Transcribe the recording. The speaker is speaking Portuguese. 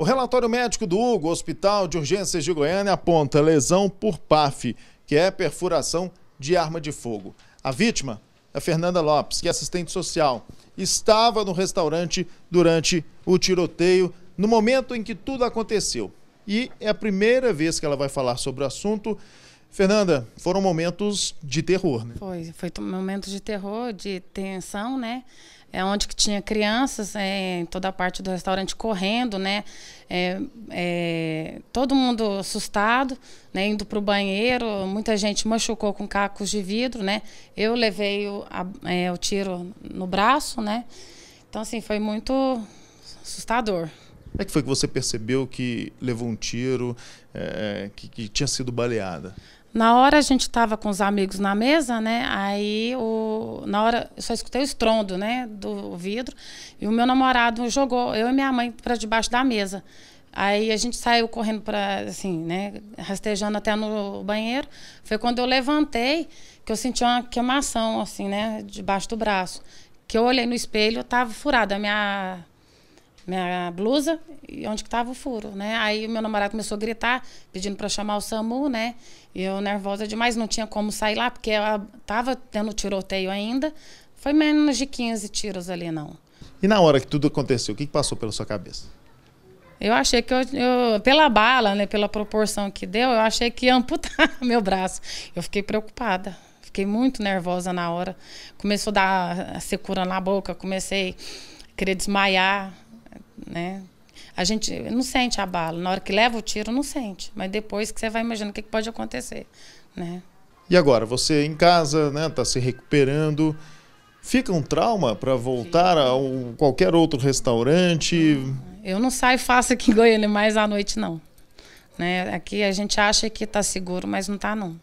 O relatório médico do Hugo, Hospital de Urgências de Goiânia, aponta lesão por PAF, que é perfuração de arma de fogo. A vítima é Fernanda Lopes, que é assistente social. Estava no restaurante durante o tiroteio, no momento em que tudo aconteceu. E é a primeira vez que ela vai falar sobre o assunto Fernanda, foram momentos de terror, né? Foi, foi um momento de terror, de tensão, né? É onde que tinha crianças é, em toda a parte do restaurante correndo, né? É, é, todo mundo assustado, né? Indo para o banheiro, muita gente machucou com cacos de vidro, né? Eu levei o, a, é, o tiro no braço, né? Então assim foi muito assustador. Como é que foi que você percebeu que levou um tiro, é, que, que, tinha sido baleada? Na hora a gente estava com os amigos na mesa, né? Aí o, na hora eu só escutei o estrondo, né, do vidro. E o meu namorado jogou eu e minha mãe para debaixo da mesa. Aí a gente saiu correndo para, assim, né, rastejando até no banheiro. Foi quando eu levantei que eu senti uma queimação, assim, né, debaixo do braço. Que eu olhei no espelho, eu tava furada a minha minha blusa e onde que tava o furo, né? Aí o meu namorado começou a gritar, pedindo para chamar o SAMU, né? E eu nervosa demais, não tinha como sair lá, porque ela tava tendo tiroteio ainda. Foi menos de 15 tiros ali, não. E na hora que tudo aconteceu, o que, que passou pela sua cabeça? Eu achei que eu, eu, pela bala, né, pela proporção que deu, eu achei que ia amputar meu braço. Eu fiquei preocupada. Fiquei muito nervosa na hora. Começou a dar a secura na boca, comecei a querer desmaiar né? A gente não sente a bala. Na hora que leva o tiro, não sente. Mas depois que você vai imaginando o que pode acontecer, né? E agora, você em casa, né, tá se recuperando. Fica um trauma para voltar Fica. a um, qualquer outro restaurante? Eu não saio fácil aqui em Goiânia mais à noite, não. Né? Aqui a gente acha que está seguro, mas não está, não.